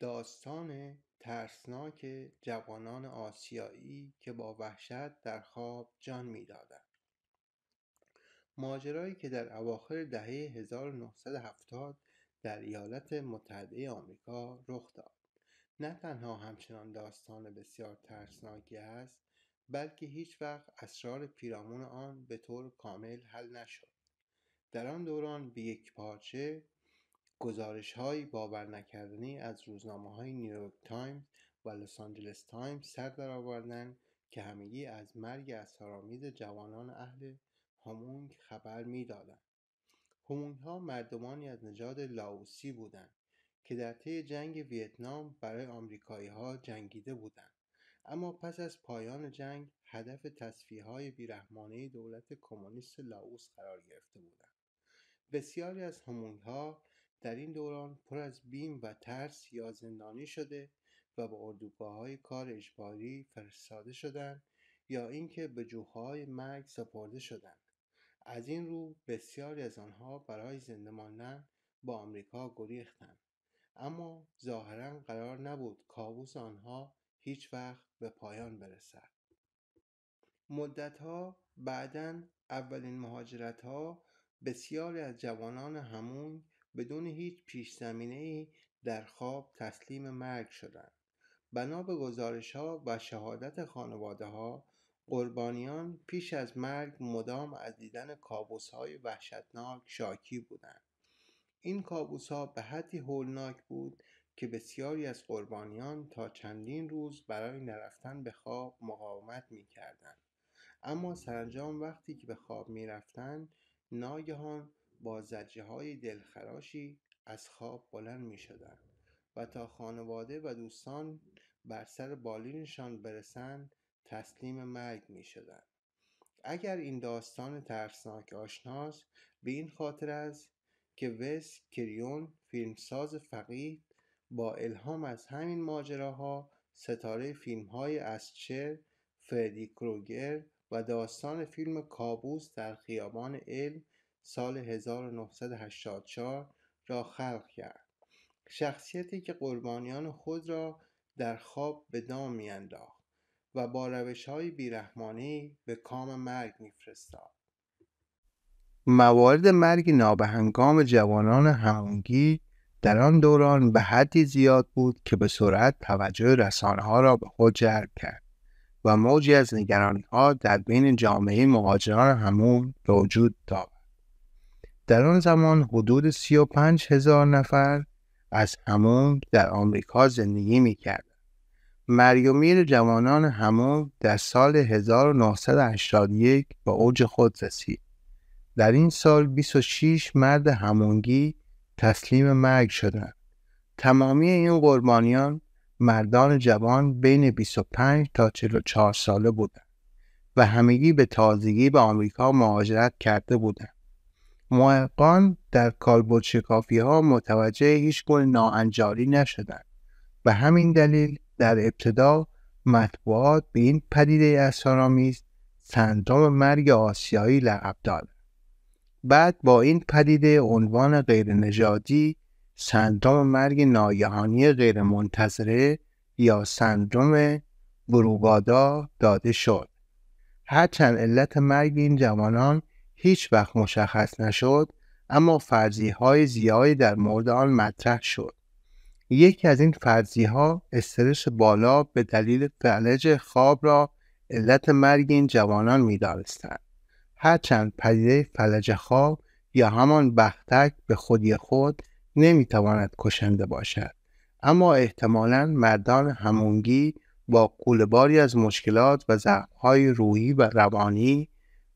داستان ترسناک جوانان آسیایی که با وحشت در خواب جان میدادند ماجرایی که در اواخر دهه 1970 در ایالات متحده آمریکا رخ داد نه تنها همچنان داستان بسیار ترسناکی است بلکه هیچ وقت اسرار پیرامون آن به طور کامل حل نشد در آن دوران به یک پارچه گزارش های باور نکردنی از روزنامه های نیویورک تایمز و لس آنجلس تایمز سر درآوردند که همگی از مرگ اسرارآمیز جوانان اهل همونگ خبر میدادند همونگ ها مردمانی از نژاد لاوسی بودند که در طی جنگ ویتنام برای آمریکایی ها جنگیده بودند اما پس از پایان جنگ هدف تصفیه های بیرحمانه دولت کمونیست لاوس قرار گرفته بودند بسیاری از همونگ در این دوران پر از بیم و ترس یا زندانی شده و به اردوگاه های کار اجباری فرستاده شدند یا اینکه به جوهای مرگ سپرده شدند از این رو بسیاری از آنها برای زنده ماندن با آمریکا گریختند اما ظاهرا قرار نبود کابوس آنها هیچ وقت به پایان برسد مدتها بعدا اولین مهاجرت ها بسیاری از جوانان همون بدون هیچ پیش زمینه ای در خواب تسلیم مرگ شدند بنا به گزارش ها و شهادت خانواده ها قربانیان پیش از مرگ مدام از دیدن کابوس های وحشتناک شاکی بودند این کابوس ها به حدی هولناک بود که بسیاری از قربانیان تا چندین روز برای نرفتن به خواب مقاومت می کردن. اما سرانجام وقتی که به خواب می ناگهان با زجه های دلخراشی از خواب بلند می شدند و تا خانواده و دوستان بر سر بالینشان برسند تسلیم مرگ می شدند. اگر این داستان ترسناک آشناست به این خاطر است که وس کریون فیلمساز فقید با الهام از همین ماجراها ستاره فیلم های چر فردی کروگر و داستان فیلم کابوس در خیابان علم سال 1984 را خلق کرد شخصیتی که قربانیان خود را در خواب به دام میانداخت و با روش های بیرحمانی به کام مرگ میفرستاد موارد مرگ نابهنگام جوانان همونگی در آن دوران به حدی زیاد بود که به سرعت توجه رسانه ها را به خود جلب کرد و موجی از نگرانی ها در بین جامعه مهاجران همون به وجود داد در آن زمان حدود 35 هزار نفر از همون در آمریکا زندگی می کرد. مریومیر جوانان همون در سال 1981 به اوج خود رسید. در این سال 26 مرد همونگی تسلیم مرگ شدند. تمامی این قربانیان مردان جوان بین 25 تا 44 ساله بودند و همگی به تازگی به آمریکا مهاجرت کرده بودند. محققان در کالبد شکافی ها متوجه هیچ گل ناانجاری نشدند و همین دلیل در ابتدا مطبوعات به این پدیده اسرارآمیز سندروم مرگ آسیایی لقب داد بعد با این پدیده عنوان غیرنژادی سندروم مرگ ناگهانی غیرمنتظره یا سندرم بروبادا داده شد هرچند علت مرگ این جوانان هیچ وقت مشخص نشد اما فرضی های زیادی در مورد آن مطرح شد یکی از این فرضی ها استرس بالا به دلیل فلج خواب را علت مرگ این جوانان می دارستند. هرچند پدیده فلج خواب یا همان بختک به خودی خود تواند کشنده باشد اما احتمالا مردان همونگی با قولباری از مشکلات و زخمهای روحی و روانی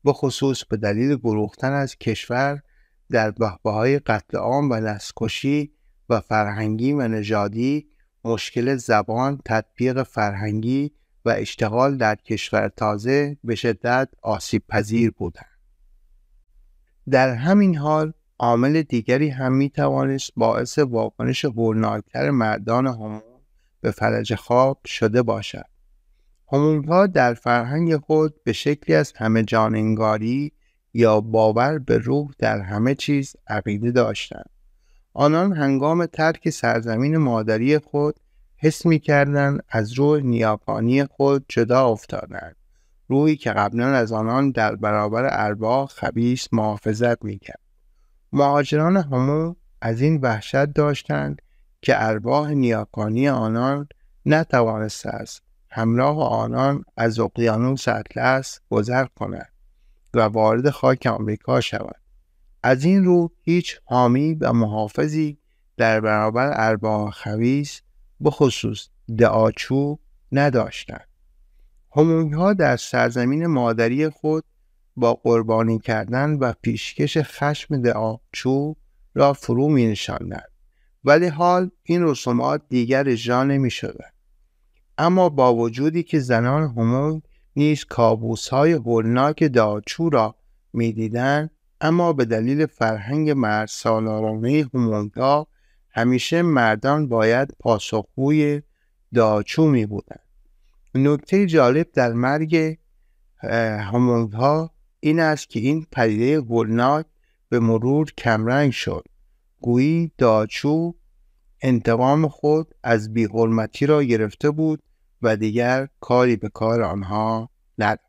به خصوص به دلیل گروختن از کشور در بحبه های قتل عام و نسکشی و فرهنگی و نژادی مشکل زبان تطبیق فرهنگی و اشتغال در کشور تازه به شدت آسیب پذیر بودند. در همین حال عامل دیگری هم می توانست باعث واکنش هولناکتر مردان همون به فلج خواب شده باشد. هومونها در فرهنگ خود به شکلی از همه جان انگاری یا باور به روح در همه چیز عقیده داشتند. آنان هنگام ترک سرزمین مادری خود حس می کردن از روح نیاکانی خود جدا افتادند. روحی که قبلا از آنان در برابر ارواح خبیس محافظت می کرد. مهاجران همو از این وحشت داشتند که ارواح نیاکانی آنان نتوانسته است همراه آنان از اقیانوس اطلس گذر کنند و وارد خاک آمریکا شود از این رو هیچ حامی و محافظی در برابر اربا خویس بخصوص دعاچو نداشتند همونی ها در سرزمین مادری خود با قربانی کردن و پیشکش خشم دعاچو را فرو می ولی حال این رسومات دیگر اجرا نمی اما با وجودی که زنان هموم نیز کابوس های هولناک داچو را میدیدند اما به دلیل فرهنگ مرد سالارانه همیشه مردان باید پاسخگوی داچو می بودن. نکته جالب در مرگ همونگا این است که این پدیده گلناک به مرور کمرنگ شد گویی داچو انتقام خود از بیحرمتی را گرفته بود و دیگر کاری به کار آنها ند.